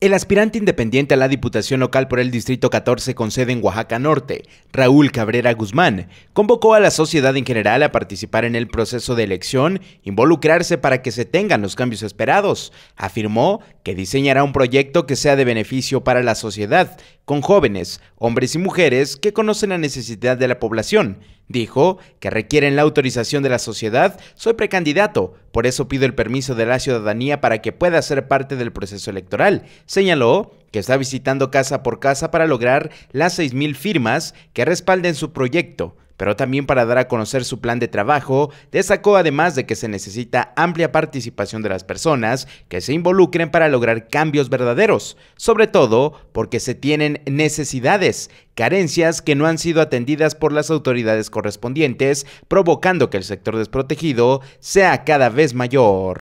El aspirante independiente a la Diputación Local por el Distrito 14 con sede en Oaxaca Norte, Raúl Cabrera Guzmán, convocó a la sociedad en general a participar en el proceso de elección, involucrarse para que se tengan los cambios esperados. Afirmó que diseñará un proyecto que sea de beneficio para la sociedad, con jóvenes, hombres y mujeres que conocen la necesidad de la población Dijo que requieren la autorización de la sociedad, soy precandidato, por eso pido el permiso de la ciudadanía para que pueda ser parte del proceso electoral. Señaló está visitando casa por casa para lograr las 6.000 firmas que respalden su proyecto, pero también para dar a conocer su plan de trabajo, destacó además de que se necesita amplia participación de las personas que se involucren para lograr cambios verdaderos, sobre todo porque se tienen necesidades, carencias que no han sido atendidas por las autoridades correspondientes, provocando que el sector desprotegido sea cada vez mayor.